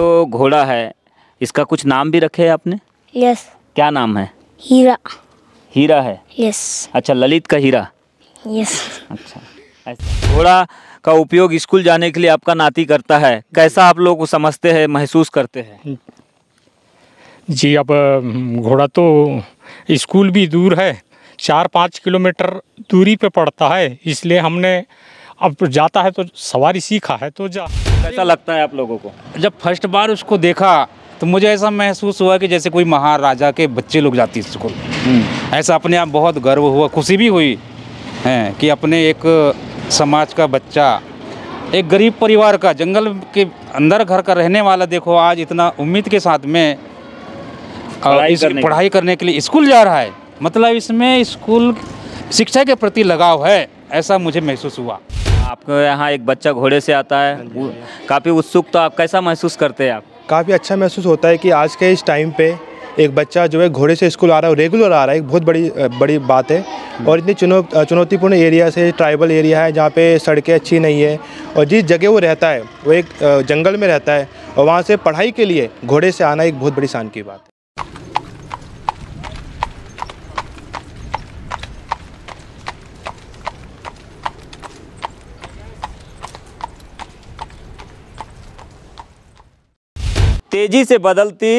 जो घोड़ा है इसका कुछ नाम भी रखे है आपने यस क्या नाम है हीरा हीरा है यस अच्छा ललित का हीरा यस अच्छा घोड़ा का उपयोग स्कूल जाने के लिए आपका नाती करता है कैसा आप लोग समझते हैं महसूस करते हैं जी अब घोड़ा तो स्कूल भी दूर है चार पाँच किलोमीटर दूरी पे पड़ता है इसलिए हमने अब जाता है तो सवारी सीखा है तो जा कैसा लगता है आप लोगों को जब फर्स्ट बार उसको देखा तो मुझे ऐसा महसूस हुआ कि जैसे कोई महाराजा के बच्चे लोग जाती स्कूल हम्म। ऐसा अपने आप बहुत गर्व हुआ खुशी भी हुई है कि अपने एक समाज का बच्चा एक गरीब परिवार का जंगल के अंदर घर का रहने वाला देखो आज इतना उम्मीद के साथ में पढ़ाई, इस, करने पढ़ाई करने के लिए स्कूल जा रहा है मतलब इसमें स्कूल शिक्षा के प्रति लगाव है ऐसा मुझे महसूस हुआ आपके यहाँ एक बच्चा घोड़े से आता है हाँ हाँ काफ़ी उत्सुक तो आप कैसा महसूस करते हैं आप काफ़ी अच्छा महसूस होता है कि आज के इस टाइम पे एक बच्चा जो है घोड़े से स्कूल आ रहा है रेगुलर आ रहा है एक बहुत बड़ी बड़ी बात है हम्म। और इतनी चुनौ चुनौतीपूर्ण एरिया से ट्राइबल एरिया है जहाँ पे सड़कें अच्छी नहीं है और जिस जगह वो रहता है वो एक जंगल में रहता है और वहाँ से पढ़ाई के लिए घोड़े से आना एक बहुत बड़ी शान की बात है तेज़ी से बदलती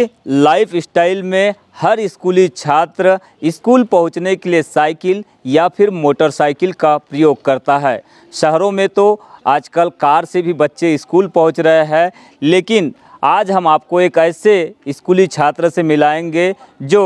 लाइफ स्टाइल में हर स्कूली छात्र स्कूल पहुंचने के लिए साइकिल या फिर मोटरसाइकिल का प्रयोग करता है शहरों में तो आजकल कार से भी बच्चे स्कूल पहुंच रहे हैं लेकिन आज हम आपको एक ऐसे स्कूली छात्र से मिलाएंगे जो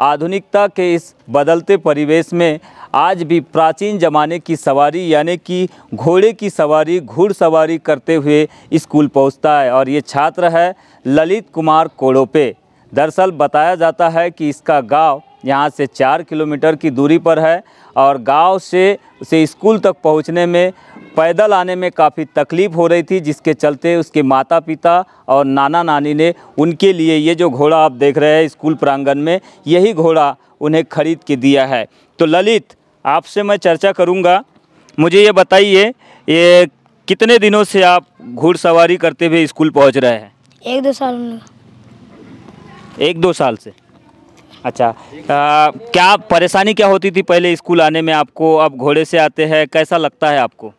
आधुनिकता के इस बदलते परिवेश में आज भी प्राचीन जमाने की सवारी यानी कि घोड़े की सवारी घुड़सवारी करते हुए स्कूल पहुंचता है और ये छात्र है ललित कुमार कोड़ोपे दरअसल बताया जाता है कि इसका गांव यहाँ से चार किलोमीटर की दूरी पर है और गांव से उसे स्कूल तक पहुँचने में पैदल आने में काफ़ी तकलीफ़ हो रही थी जिसके चलते उसके माता पिता और नाना नानी ने उनके लिए ये जो घोड़ा आप देख रहे हैं स्कूल प्रांगण में यही घोड़ा उन्हें खरीद के दिया है तो ललित आपसे मैं चर्चा करूँगा मुझे ये बताइए ये कितने दिनों से आप घुड़सवारी करते हुए स्कूल पहुँच रहे हैं एक दो साल एक दो साल से अच्छा आ, क्या परेशानी क्या होती थी पहले स्कूल आने में आपको आप घोड़े से आते हैं कैसा लगता है आपको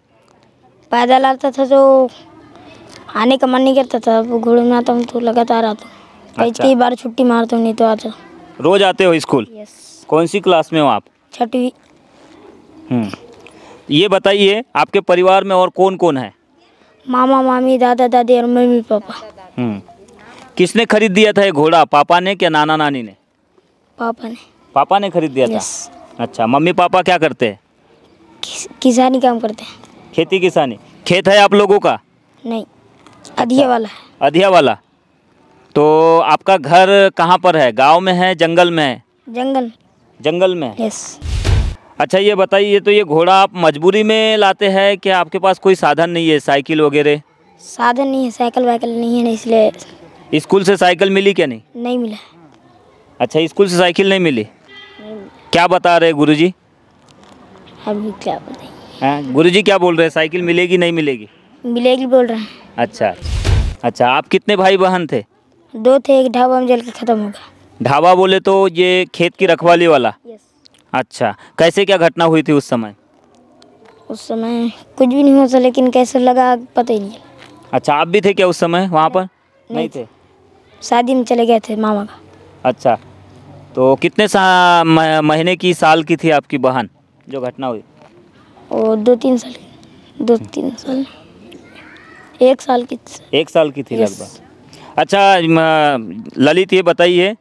पैदल आता था तो आने का मन नहीं करता था अब घोड़े में आता हूँ तो लगातार आता हूँ कई अच्छा। बार छुट्टी मारता हूँ नहीं तो आता रोज आते हो स्कूल कौन सी क्लास में हो आप छठवी हम्म। ये बताइए आपके परिवार में और कौन कौन है मामा मामी दादा दादी और मम्मी पापा हम्म। किसने खरीद दिया था ये घोड़ा पापा ने क्या नाना नानी ने पापा ने पापा ने खरीद दिया था अच्छा मम्मी पापा क्या करते हैं किस, किसानी काम करते हैं खेती किसानी खेत है आप लोगों का नहीं अधिया अच्छा। वाला अधिया वाला तो आपका घर कहाँ पर है गांव में है जंगल में है जंगल जंगल में यस अच्छा ये बताइए तो ये घोड़ा आप मजबूरी में लाते हैं कि आपके पास कोई साधन नहीं है साइकिल वगैरह साधन नहीं है साइकिल वाइकिल नहीं है इसलिए स्कूल से साइकिल मिली क्या नहीं नहीं मिला अच्छा स्कूल से साइकिल नहीं मिली क्या बता रहे गुरुजी अभी क्या बताइए हैं गुरु जी क्या बोल रहे हैं साइकिल मिलेगी नहीं मिलेगी मिलेगी बोल रहे हैं अच्छा अच्छा आप कितने भाई बहन थे दो थे एक ढाबा में जल के ख़त्म हो गया ढाबा बोले तो ये खेत की रखवाली वाला यस अच्छा कैसे क्या घटना हुई थी उस समय उस समय कुछ भी नहीं हुआ था लेकिन कैसे लगा पता ही नहीं अच्छा आप भी थे क्या उस समय वहाँ पर नहीं, नहीं थे शादी में चले गए थे मामा का अच्छा तो कितने महीने की साल की थी आपकी बहन जो घटना हुई और दो तीन साल दो तीन साल एक साल की एक साल की थी लगभग अच्छा ललित ये बताइए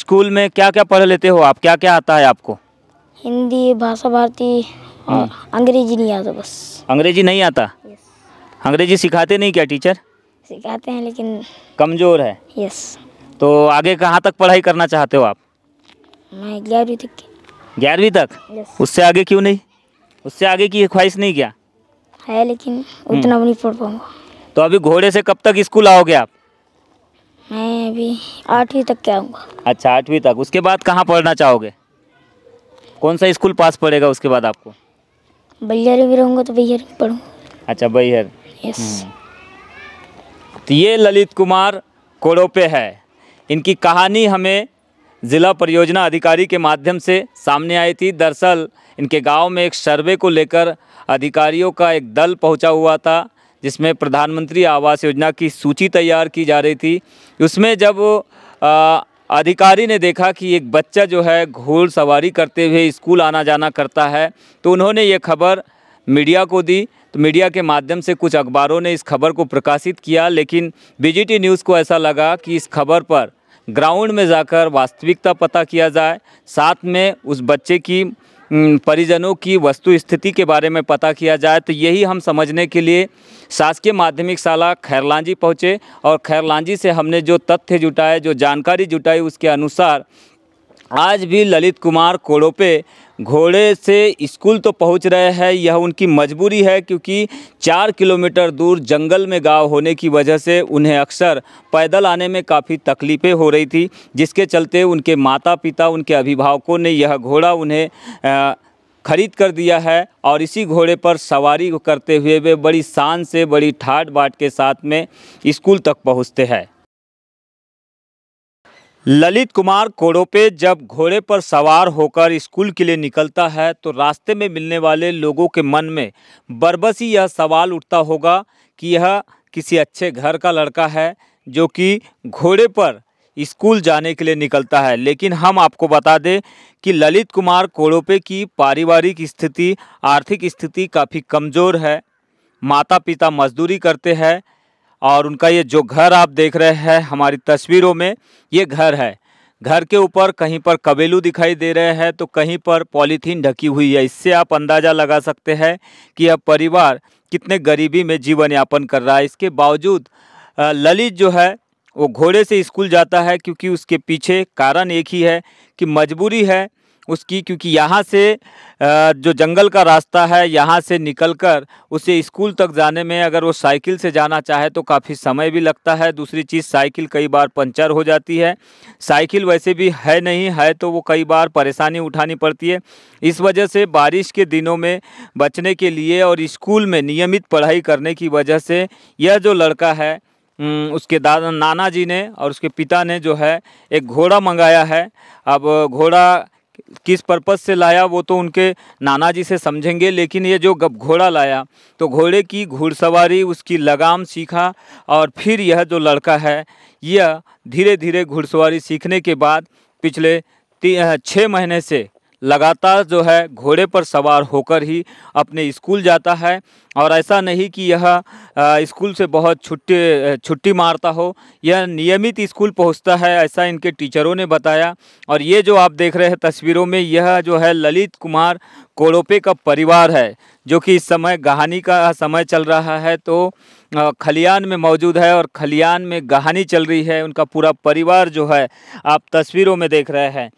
स्कूल में क्या क्या पढ़ लेते हो आप क्या क्या आता है आपको हिंदी भाषा भारती हाँ। अंग्रेजी नहीं आता बस अंग्रेजी नहीं आता अंग्रेजी सिखाते नहीं क्या टीचर सिखाते हैं लेकिन कमज़ोर है यस तो आगे कहाँ तक पढ़ाई करना चाहते हो आप मैं ग्यारहवीं तक ग्यारहवीं तक उससे आगे क्यों नहीं उससे आगे की ख्वाहिश नहीं क्या है लेकिन उतना भी नहीं पढ़ पाऊंगा तो अभी घोड़े से कब तक स्कूल आओगे आप मैं अभी आठवीं तक क्या आऊँगा अच्छा आठवीं तक उसके बाद कहाँ पढ़ना चाहोगे कौन सा स्कूल पास पड़ेगा उसके बाद आपको बैहर भी रहूंगा तो बैहर में पढ़ूँगा अच्छा बैहर हम्म। यस तो ये ललित कुमार कोड़ोपे है इनकी कहानी हमें ज़िला परियोजना अधिकारी के माध्यम से सामने आई थी दरअसल इनके गांव में एक सर्वे को लेकर अधिकारियों का एक दल पहुंचा हुआ था जिसमें प्रधानमंत्री आवास योजना की सूची तैयार की जा रही थी उसमें जब आ, अधिकारी ने देखा कि एक बच्चा जो है घोल सवारी करते हुए स्कूल आना जाना करता है तो उन्होंने ये खबर मीडिया को दी तो मीडिया के माध्यम से कुछ अखबारों ने इस खबर को प्रकाशित किया लेकिन बी न्यूज़ को ऐसा लगा कि इस खबर पर ग्राउंड में जाकर वास्तविकता पता किया जाए साथ में उस बच्चे की परिजनों की वस्तु स्थिति के बारे में पता किया जाए तो यही हम समझने के लिए शासकीय माध्यमिक शाला खैरलांजी पहुँचे और खैरलांजी से हमने जो तथ्य जुटाए जो जानकारी जुटाई उसके अनुसार आज भी ललित कुमार कोड़ोपे घोड़े से स्कूल तो पहुंच रहे हैं यह उनकी मजबूरी है क्योंकि चार किलोमीटर दूर जंगल में गांव होने की वजह से उन्हें अक्सर पैदल आने में काफ़ी तकलीफ़ें हो रही थी जिसके चलते उनके माता पिता उनके अभिभावकों ने यह घोड़ा उन्हें खरीद कर दिया है और इसी घोड़े पर सवारी करते हुए वे बड़ी शान से बड़ी ठाट बाट के साथ में स्कूल तक पहुँचते हैं ललित कुमार कोड़ोपे जब घोड़े पर सवार होकर स्कूल के लिए निकलता है तो रास्ते में मिलने वाले लोगों के मन में बरबसी यह सवाल उठता होगा कि यह किसी अच्छे घर का लड़का है जो कि घोड़े पर स्कूल जाने के लिए निकलता है लेकिन हम आपको बता दें कि ललित कुमार कोड़ोपे की पारिवारिक स्थिति आर्थिक स्थिति काफ़ी कमज़ोर है माता पिता मजदूरी करते हैं और उनका ये जो घर आप देख रहे हैं हमारी तस्वीरों में ये घर है घर के ऊपर कहीं पर कबेलू दिखाई दे रहे हैं तो कहीं पर पॉलीथीन ढकी हुई है इससे आप अंदाज़ा लगा सकते हैं कि यह परिवार कितने गरीबी में जीवन यापन कर रहा है इसके बावजूद ललित जो है वो घोड़े से स्कूल जाता है क्योंकि उसके पीछे कारण एक ही है कि मजबूरी है उसकी क्योंकि यहाँ से जो जंगल का रास्ता है यहाँ से निकलकर उसे स्कूल तक जाने में अगर वो साइकिल से जाना चाहे तो काफ़ी समय भी लगता है दूसरी चीज़ साइकिल कई बार पंचर हो जाती है साइकिल वैसे भी है नहीं है तो वो कई बार परेशानी उठानी पड़ती है इस वजह से बारिश के दिनों में बचने के लिए और स्कूल में नियमित पढ़ाई करने की वजह से यह जो लड़का है उसके दादा नाना जी ने और उसके पिता ने जो है एक घोड़ा मंगाया है अब घोड़ा किस पर्पज़ से लाया वो तो उनके नाना जी से समझेंगे लेकिन ये जो गप घोड़ा लाया तो घोड़े की घुड़सवारी उसकी लगाम सीखा और फिर यह जो लड़का है यह धीरे धीरे घुड़सवारी सीखने के बाद पिछले छः महीने से लगातार जो है घोड़े पर सवार होकर ही अपने स्कूल जाता है और ऐसा नहीं कि यह स्कूल से बहुत छुट्टी छुट्टी मारता हो यह नियमित स्कूल पहुंचता है ऐसा इनके टीचरों ने बताया और ये जो आप देख रहे हैं तस्वीरों में यह जो है ललित कुमार कोड़ोपे का परिवार है जो कि इस समय गहानी का समय चल रहा है तो खलियान में मौजूद है और खलियान में गहानी चल रही है उनका पूरा परिवार जो है आप तस्वीरों में देख रहे हैं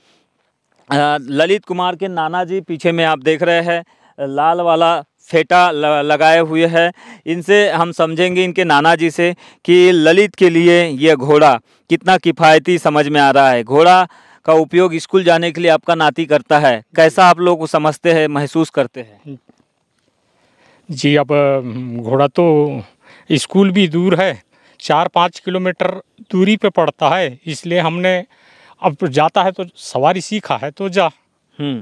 ललित कुमार के नाना जी पीछे में आप देख रहे हैं लाल वाला फेटा लगाए हुए है इनसे हम समझेंगे इनके नाना जी से कि ललित के लिए यह घोड़ा कितना किफ़ायती समझ में आ रहा है घोड़ा का उपयोग स्कूल जाने के लिए आपका नाती करता है कैसा आप लोग समझते हैं महसूस करते हैं जी अब हम्म, घोड़ा तो स्कूल भी दूर है चार पाँच किलोमीटर दूरी पे पड़ता है इसलिए हमने अब तो जाता है तो सवारी सीखा है तो जा हम्म,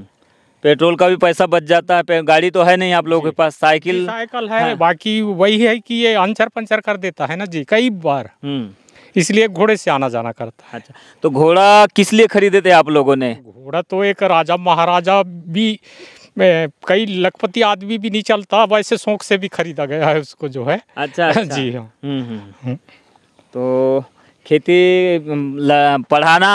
पेट्रोल का भी पैसा बच जाता है गाड़ी तो है नहीं आप लोगों के पास साइकिल साइकिल है हाँ। बाकी वही है कि ये अंचर पंचर कर देता है ना जी कई बार हम्म। इसलिए घोड़े से आना जाना करता है अच्छा तो घोड़ा किस लिए खरीदे थे आप लोगों ने घोड़ा तो एक राजा महाराजा भी कई लखपति आदमी भी नहीं चलता वैसे शौक से भी खरीदा गया है उसको जो है अच्छा, अच्छा। जी हाँ हम्म, तो खेती पढ़ाना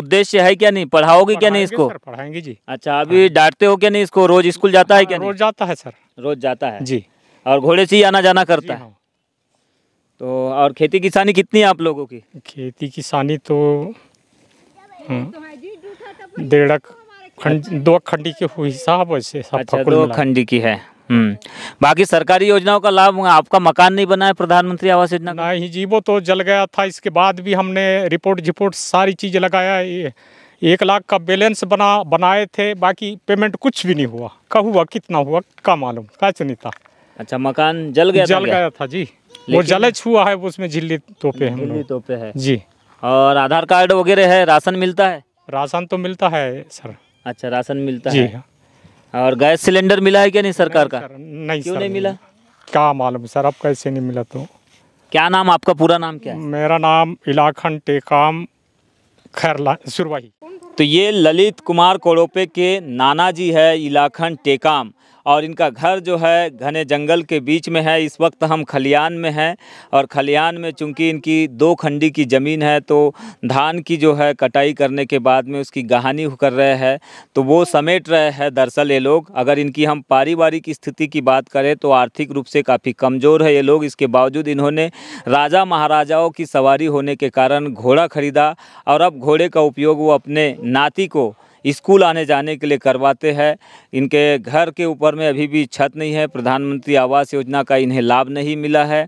उद्देश्य है क्या नहीं पढ़ाओगे क्या नहीं इसको पढ़ाएंगे जी अच्छा अभी डांटते हो क्या नहीं इसको रोज स्कूल जाता है हाँ, क्या रोज जाता है सर रोज जाता है जी और घोड़े से ही आना जाना करता है हाँ। तो और खेती किसानी कितनी है आप लोगों की खेती किसानी तो, हम्म, तो, तो डेढ़ खंड दो खंडी के हिसाब ऐसे अच्छा दो खंडी की है हम्म। बाकी सरकारी योजनाओं का लाभ आपका मकान नहीं बना है प्रधानमंत्री आवास योजना का नहीं जी वो तो जल गया था इसके बाद भी हमने रिपोर्ट झिपोर्ट सारी चीज़ लगाया ये एक लाख का बैलेंस बना बनाए थे बाकी पेमेंट कुछ भी नहीं हुआ कब हुआ कितना हुआ का मालूम का चुनी था अच्छा मकान जल गया जल गया, गया था जी वो जले छुआ है उसमें झिल्ली तोपे है झिल्ली तोपे है जी और आधार कार्ड वगैरह है राशन मिलता है राशन तो मिलता है सर अच्छा राशन मिलता है और गैस सिलेंडर मिला है क्या नहीं सरकार का नहीं क्यों नहीं मिला क्या मालूम सर अब कैसे नहीं मिला तो क्या नाम आपका पूरा नाम क्या है मेरा नाम इलाखंड टेकाम खैरला सुरवाही तो ये ललित कुमार कोड़ोपे के नाना जी है इलाखंड टेकाम और इनका घर जो है घने जंगल के बीच में है इस वक्त हम खलियान में हैं और खलियान में चूंकि इनकी दो खंडी की ज़मीन है तो धान की जो है कटाई करने के बाद में उसकी गहानी कर रहे हैं तो वो समेट रहे हैं दरअसल ये लोग अगर इनकी हम पारिवारिक स्थिति की बात करें तो आर्थिक रूप से काफ़ी कमज़ोर है ये लोग इसके बावजूद इन्होंने राजा महाराजाओं की सवारी होने के कारण घोड़ा खरीदा और अब घोड़े का उपयोग वो अपने नाती को स्कूल आने जाने के लिए करवाते हैं इनके घर के ऊपर में अभी भी छत नहीं है प्रधानमंत्री आवास योजना का इन्हें लाभ नहीं मिला है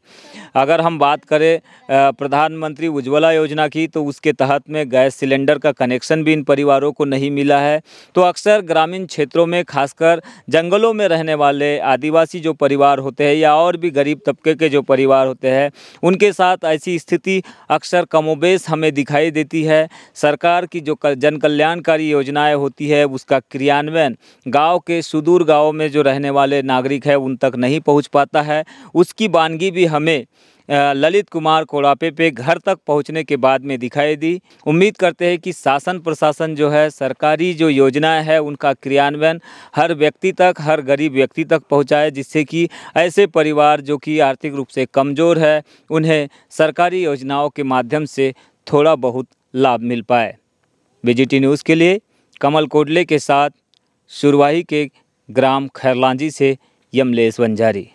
अगर हम बात करें प्रधानमंत्री उज्ज्वला योजना की तो उसके तहत में गैस सिलेंडर का कनेक्शन भी इन परिवारों को नहीं मिला है तो अक्सर ग्रामीण क्षेत्रों में खासकर जंगलों में रहने वाले आदिवासी जो परिवार होते हैं या और भी गरीब तबके के जो परिवार होते हैं उनके साथ ऐसी स्थिति अक्सर कमोबेश हमें दिखाई देती है सरकार की जो जन कल्याणकारी योजना योजनाएं होती है उसका क्रियान्वयन गांव के सुदूर गांव में जो रहने वाले नागरिक है उन तक नहीं पहुंच पाता है उसकी वानगी भी हमें ललित कुमार कोड़ापे पे घर तक पहुंचने के बाद में दिखाई दी उम्मीद करते हैं कि शासन प्रशासन जो है सरकारी जो योजनाएं हैं उनका क्रियान्वयन हर व्यक्ति तक हर गरीब व्यक्ति तक पहुंचाए जिससे कि ऐसे परिवार जो कि आर्थिक रूप से कमज़ोर है उन्हें सरकारी योजनाओं के माध्यम से थोड़ा बहुत लाभ मिल पाए बी न्यूज़ के लिए कमल कोडले के साथ सुरवाही के ग्राम खैरलांजी से यमलेश बंजारी